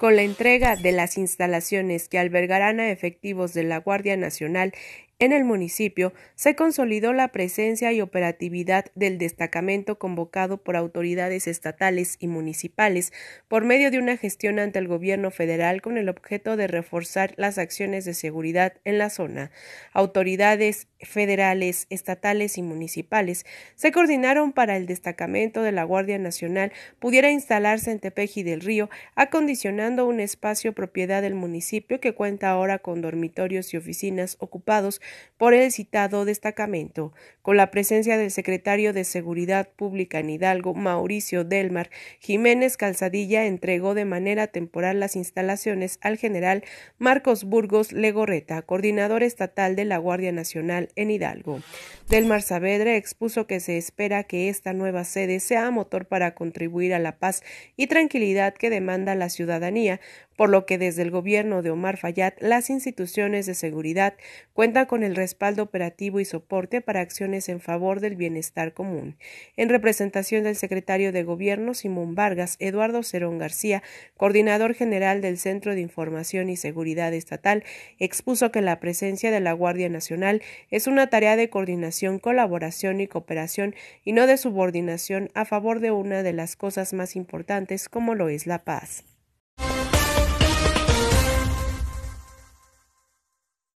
Con la entrega de las instalaciones que albergarán a efectivos de la Guardia Nacional en el municipio se consolidó la presencia y operatividad del destacamento convocado por autoridades estatales y municipales por medio de una gestión ante el gobierno federal con el objeto de reforzar las acciones de seguridad en la zona. Autoridades federales, estatales y municipales se coordinaron para el destacamento de la Guardia Nacional pudiera instalarse en Tepeji del Río, acondicionando un espacio propiedad del municipio que cuenta ahora con dormitorios y oficinas ocupados por el citado destacamento, con la presencia del secretario de Seguridad Pública en Hidalgo, Mauricio Delmar, Jiménez Calzadilla entregó de manera temporal las instalaciones al general Marcos Burgos Legorreta, coordinador estatal de la Guardia Nacional en Hidalgo. Delmar Saavedra expuso que se espera que esta nueva sede sea motor para contribuir a la paz y tranquilidad que demanda la ciudadanía, por lo que desde el gobierno de Omar Fayad las instituciones de seguridad cuentan con el respaldo operativo y soporte para acciones en favor del bienestar común. En representación del secretario de Gobierno Simón Vargas, Eduardo Cerón García, coordinador general del Centro de Información y Seguridad Estatal, expuso que la presencia de la Guardia Nacional es una tarea de coordinación, colaboración y cooperación y no de subordinación a favor de una de las cosas más importantes como lo es la paz.